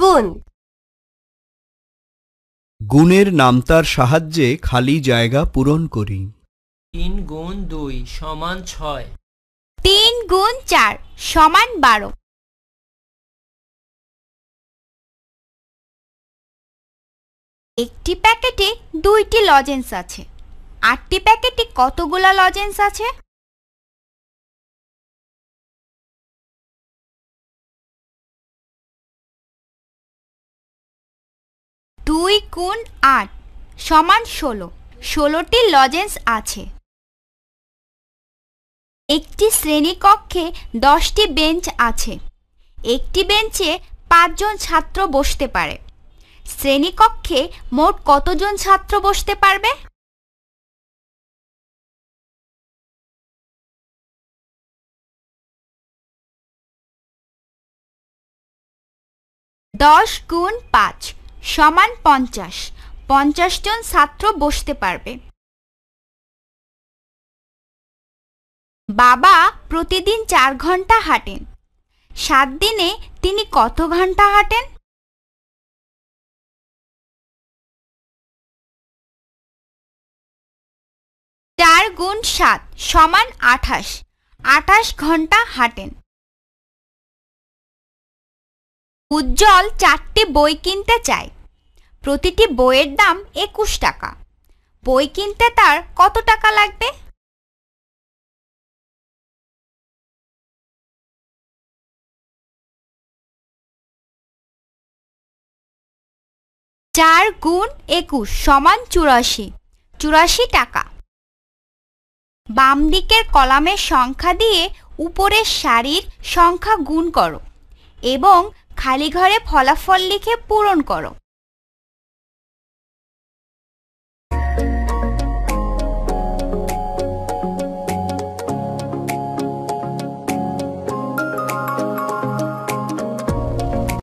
গুণ গুণের নামতার সাহায্যে খালি জায়গা পূরণ করি তিন গুণ দুই সমান ছয় তিন গুণ চার সমান বারো একটি প্যাকেটে দুইটি লজেন্স আছে আটটি প্যাকেটে কতগুলা লজেন্স আছে দুই গুণ আট সমান ষোলো ষোলোটি লজেন্স আছে একটি শ্রেণীকক্ষে দশটি বেঞ্চ আছে একটি বেঞ্চে পাঁচজন ছাত্র বসতে পারে শ্রেণীকক্ষে মোট কতজন ছাত্র বসতে পারবে দশ গুণ পাঁচ সমান পঞ্চাশ পঞ্চাশ জন ছাত্র বসতে পারবে বাবা প্রতিদিন চার ঘন্টা হাঁটেন সাত দিনে তিনি কত ঘন্টা হাঁটেন চার গুণ সাত সমান আঠাশ আঠাশ ঘন্টা হাঁটেন উজ্জ্বল চারটি বই কিনতে চায় প্রতিটি বইয়ের দাম একুশ টাকা বই কিনতে তার কত টাকা লাগবে চার গুণ একুশ সমান চুরাশি চুরাশি টাকা বাম দিকের কলামের সংখ্যা দিয়ে উপরের শাড়ির সংখ্যা গুণ করো এবং খালি ঘরে ফলাফল লিখে পূরণ করো